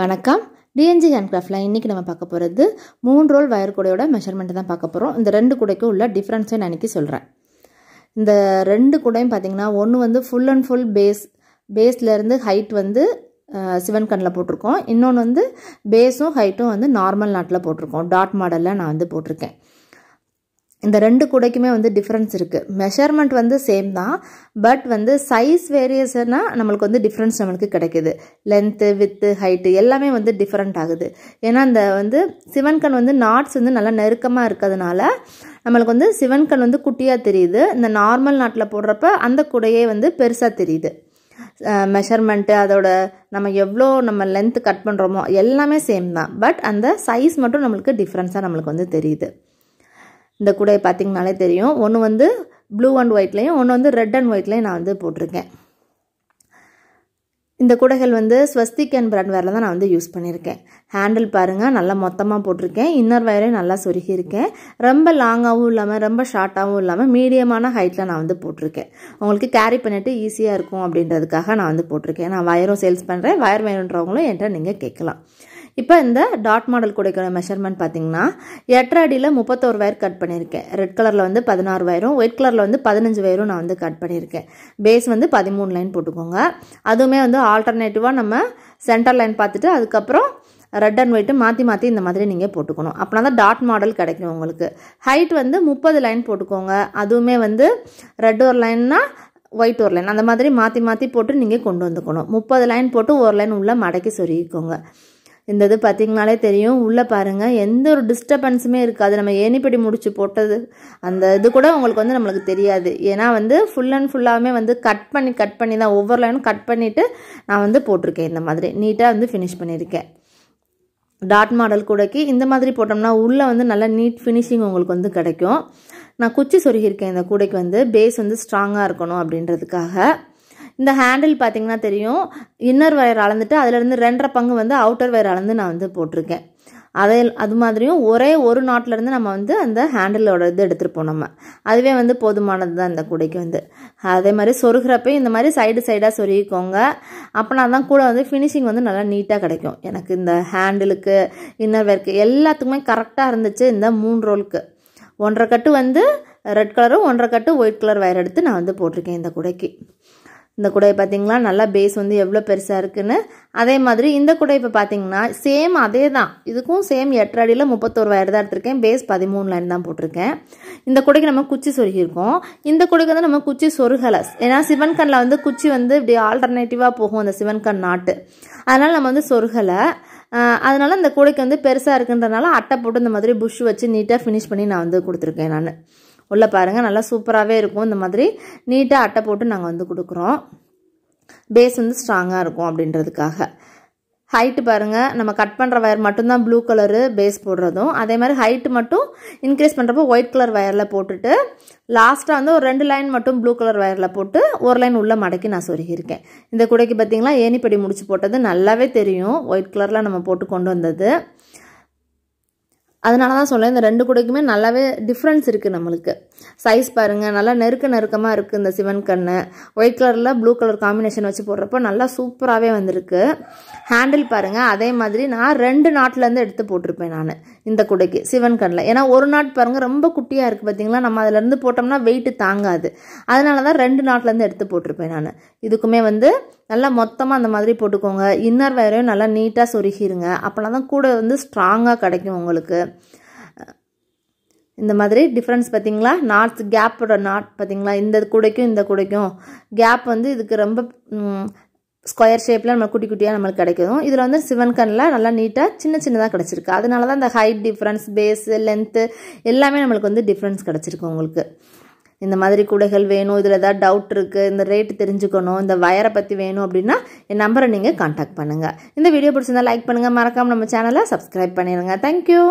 வணக்கம் TNG hand கிராஃப்டில் இன்றைக்கி நம்ம பார்க்க போகிறது மூணு ரோல் வயர் கூடையோட மெஷர்மெண்ட்டு தான் பார்க்க போகிறோம் இந்த ரெண்டு கூடைக்கும் உள்ள டிஃப்ரென்ஸை நான் இன்றைக்கி சொல்கிறேன் இந்த ரெண்டு கூடையும் பார்த்திங்கன்னா ஒன்று வந்து ஃபுல் அண்ட் ஃபுல் பேஸ் பேஸ்லேருந்து ஹைட் வந்து சிவன் கண்ணில் போட்டிருக்கோம் இன்னொன்று வந்து பேஸும் ஹைட்டும் வந்து நார்மல் நாட்டில் போட்டிருக்கோம் டாட் மாடலில் நான் வந்து போட்டிருக்கேன் இந்த ரெண்டு கூடைக்குமே வந்து டிஃப்ரென்ஸ் இருக்குது மெஷர்மெண்ட் வந்து சேம் தான் பட் வந்து சைஸ் வேரியஸ்னால் நம்மளுக்கு வந்து டிஃப்ரென்ஸ் நம்மளுக்கு கிடைக்கிது லென்த்து வித்து ஹைட்டு எல்லாமே வந்து டிஃப்ரெண்ட் ஆகுது ஏன்னா இந்த வந்து சிவன்கண் வந்து நாட்ஸ் வந்து நல்லா நெருக்கமாக இருக்கிறதுனால நம்மளுக்கு வந்து சிவன்கண் வந்து குட்டியாக தெரியுது இந்த நார்மல் நாட்டில் போடுறப்ப அந்த கூடையே வந்து பெருசாக தெரியுது மெஷர்மெண்ட்டு அதோட நம்ம எவ்வளோ நம்ம லென்த்து கட் பண்ணுறோமோ எல்லாமே சேம் தான் பட் அந்த சைஸ் மட்டும் நம்மளுக்கு டிஃப்ரென்ஸாக நம்மளுக்கு வந்து தெரியுது இந்த கூடையை பார்த்திங்கனாலே தெரியும் ஒன்று வந்து ப்ளூ அண்ட் ஒயிட்லேயும் ஒன்று வந்து ரெட் அண்ட் ஒயிட்லேயும் நான் வந்து போட்டிருக்கேன் இந்த கூடைகள் வந்து ஸ்வஸ்திக் அண்ட் பிராண்ட் வேரில் தான் நான் வந்து யூஸ் பண்ணியிருக்கேன் ஹேண்டில் பாருங்கள் நல்லா மொத்தமாக போட்டிருக்கேன் இன்னர் வயரையும் நல்லா சொருகியிருக்கேன் ரொம்ப லாங்காகவும் இல்லாமல் ரொம்ப ஷார்ட்டாகவும் இல்லாமல் மீடியமான ஹைட்டில் நான் வந்து போட்டிருக்கேன் உங்களுக்கு கேரி பண்ணிவிட்டு ஈஸியாக இருக்கும் அப்படின்றதுக்காக நான் வந்து போட்டிருக்கேன் நான் வயரும் சேல்ஸ் பண்ணுறேன் வயர் வேணுன்றவங்களும் என்கிட்ட நீங்கள் கேட்கலாம் இப்போ இந்த டாட் மாடல் கொடுக்கிற மெஷர்மெண்ட் பார்த்தீங்கன்னா எட்டரை அடியில் முப்பத்தோரு வயர் கட் பண்ணியிருக்கேன் ரெட் கலரில் வந்து பதினாறு வயரும் ஒயிட் கலரில் வந்து பதினஞ்சு வயரும் நான் வந்து கட் பண்ணியிருக்கேன் பேஸ் வந்து பதிமூணு லைன் போட்டுக்கோங்க அதுவுமே வந்து ஆல்டர்னேட்டிவாக நம்ம சென்டர் லைன் பார்த்துட்டு அதுக்கப்புறம் ரெட் அண்ட் ஒயிட்டு மாற்றி மாற்றி இந்த மாதிரி நீங்கள் போட்டுக்கணும் அப்படினா தான் டாட் மாடல் கிடைக்கும் உங்களுக்கு ஹைட் வந்து முப்பது லைன் போட்டுக்கோங்க அதுவுமே வந்து ரெட் ஒரு லைன்னா ஒயிட் ஒரு லைன் அந்த மாதிரி மாற்றி மாற்றி போட்டு நீங்கள் கொண்டு வந்துக்கணும் முப்பது லைன் போட்டு ஒரு லைன் உள்ளே மடக்கி சொருகிக்கோங்க இந்த இது பார்த்தீங்கனாலே தெரியும் உள்ளே பாருங்கள் எந்த ஒரு டிஸ்டர்பன்ஸுமே இருக்காது நம்ம ஏனிப்படி முடிச்சு போட்டது அந்த இது கூட உங்களுக்கு வந்து நம்மளுக்கு தெரியாது ஏன்னா வந்து ஃபுல் அண்ட் ஃபுல்லாகவே வந்து கட் பண்ணி கட் பண்ணி தான் ஒவ்வொரு லைனும் கட் பண்ணிவிட்டு நான் வந்து போட்டிருக்கேன் இந்த மாதிரி நீட்டாக வந்து ஃபினிஷ் பண்ணியிருக்கேன் டாட் மாடல் கூடக்கி இந்த மாதிரி போட்டோம்னா உள்ளே வந்து நல்லா நீட் ஃபினிஷிங் உங்களுக்கு வந்து கிடைக்கும் நான் குச்சி சொருகியிருக்கேன் இந்த கூடைக்கு வந்து பேஸ் வந்து ஸ்ட்ராங்காக இருக்கணும் அப்படின்றதுக்காக இந்த ஹேண்டில் பார்த்திங்கன்னா தெரியும் இன்னர் வயர் அளந்துட்டு அதுலேருந்து ரெண்டரை பங்கு வந்து அவுட்டர் வயர் அளந்து நான் வந்து போட்டிருக்கேன் அதே அது மாதிரியும் ஒரே ஒரு நாட்டிலேருந்து நம்ம வந்து அந்த ஹேண்டிலோட இது எடுத்துருப்போம் நம்ம அதுவே வந்து போதுமானது தான் இந்த குடைக்கு வந்து அதே மாதிரி சொருகிறப்பையும் இந்த மாதிரி சைடு சைடாக சொருகிக்கோங்க அப்போனா தான் கூட வந்து ஃபினிஷிங் வந்து நல்லா நீட்டாக கிடைக்கும் எனக்கு இந்த ஹேண்டிலுக்கு இன்னர் வேர்க்கு எல்லாத்துக்குமே கரெக்டாக இருந்துச்சு இந்த மூணு ரோலுக்கு ஒன்றரை கட்டு வந்து ரெட் கலரும் ஒன்றரை கட்டு ஒயிட் கலர் வயர் எடுத்து நான் வந்து போட்டிருக்கேன் இந்த குடைக்கு இந்த குடை பார்த்திங்களா நல்லா பேஸ் வந்து எவ்வளோ பெருசாக இருக்குதுன்னு அதே மாதிரி இந்த குடை இப்போ பார்த்தீங்கன்னா சேம் அதே தான் இதுக்கும் சேம் எட்டு அடியில் முப்பத்தோருவாயிரம் தான் எடுத்திருக்கேன் பேஸ் லைன் தான் போட்டிருக்கேன் இந்த குடைக்கு நம்ம குச்சி சொருகியிருக்கோம் இந்த குடைக்கு வந்து நம்ம குச்சி சொருகலை ஏன்னா சிவன் கண்ணில் வந்து குச்சி வந்து இப்படி ஆல்டர்னேட்டிவாக போகும் அந்த சிவன் கண் நாட்டு அதனால் நம்ம வந்து சொருகலை அதனால் இந்த குடைக்கு வந்து பெருசாக இருக்குன்றனால அட்டை போட்டு இந்த மாதிரி புஷ் வச்சு நீட்டாக ஃபினிஷ் பண்ணி நான் வந்து கொடுத்துருக்கேன் நான் உள்ளே பாருங்கள் நல்லா சூப்பராகவே இருக்கும் இந்த மாதிரி நீட்டாக அட்டை போட்டு நாங்கள் வந்து கொடுக்குறோம் பேஸ் வந்து ஸ்ட்ராங்காக இருக்கும் அப்படின்றதுக்காக ஹைட்டு பாருங்கள் நம்ம கட் பண்ணுற வயர் மட்டும்தான் ப்ளூ கலரு பேஸ் போடுறதும் அதே மாதிரி ஹைட்டு மட்டும் இன்க்ரீஸ் பண்ணுறப்போ ஒயிட் கலர் வயரில் போட்டுட்டு லாஸ்ட்டாக வந்து ஒரு ரெண்டு லைன் மட்டும் ப்ளூ கலர் வயரில் போட்டு ஒரு லைன் உள்ளே மடக்கி நான் சொருகியிருக்கேன் இந்த குடைக்கு பார்த்திங்களா ஏனிப்படி முடிச்சு போட்டது நல்லாவே தெரியும் ஒயிட் கலரில் நம்ம போட்டு கொண்டு வந்தது அதனால தான் சொல்லேன் இந்த ரெண்டு குடைக்குமே நல்லாவே டிஃப்ரென்ஸ் இருக்குது நம்மளுக்கு சைஸ் பாருங்கள் நல்லா நெருக்க நெருக்கமாக இருக்குது இந்த சிவன் கண்ணு ஒயிட் கலரில் ப்ளூ கலர் காம்பினேஷன் வச்சு போடுறப்போ நல்லா சூப்பராகவே வந்திருக்கு ஹேண்டில் பாருங்கள் அதே மாதிரி நான் ரெண்டு நாட்டிலேருந்து எடுத்து போட்டிருப்பேன் நான் இந்த குடைக்கு சிவன் கண்ணில் ஏன்னா ஒரு நாட் பாருங்கள் ரொம்ப குட்டியாக இருக்குது பார்த்தீங்களா நம்ம அதிலேருந்து போட்டோம்னா வெயிட்டு தாங்காது அதனால தான் ரெண்டு நாட்லேருந்து எடுத்து போட்டிருப்பேன் நான் இதுக்குமே வந்து நல்லா மொத்தமாக அந்த மாதிரி போட்டுக்கோங்க இன்னர் வேரையும் நல்லா நீட்டாக சொருகிருங்க அப்போனா தான் கூட வந்து ஸ்ட்ராங்காக கிடைக்கும் உங்களுக்கு இந்த மாதிரி டிஃப்ரென்ஸ் பார்த்தீங்களா நாட்ஸ் கேப்போட நாட் பார்த்தீங்களா இந்த குடைக்கும் இந்த குடைக்கும் கேப் வந்து இதுக்கு ரொம்ப ஸ்கொயர் ஷேப்பில் நம்ம குட்டி குட்டியாக நம்மளுக்கு கிடைக்கும் இதில் வந்து சிவன் கண்ணில் நல்லா நீட்டாக சின்ன சின்னதாக கிடச்சிருக்கு அதனால தான் இந்த ஹைட் டிஃப்ரென்ஸ் பேஸு லென்த்து எல்லாமே நம்மளுக்கு வந்து டிஃப்ரென்ஸ் கிடச்சிருக்கு உங்களுக்கு இந்த மாதிரி கூடைகள் வேணும் இதில் ஏதாவது டவுட் இருக்குது இந்த ரேட்டு தெரிஞ்சுக்கணும் இந்த வயரை பற்றி வேணும் அப்படின்னா என் நம்பரை நீங்கள் காண்டாக்ட் பண்ணுங்கள் இந்த வீடியோ பிடிச்சிருந்தால் லைக் பண்ணுங்கள் மறக்காமல் நம்ம சேனலை சப்ஸ்கிரைப் பண்ணிடுங்க தேங்க்யூ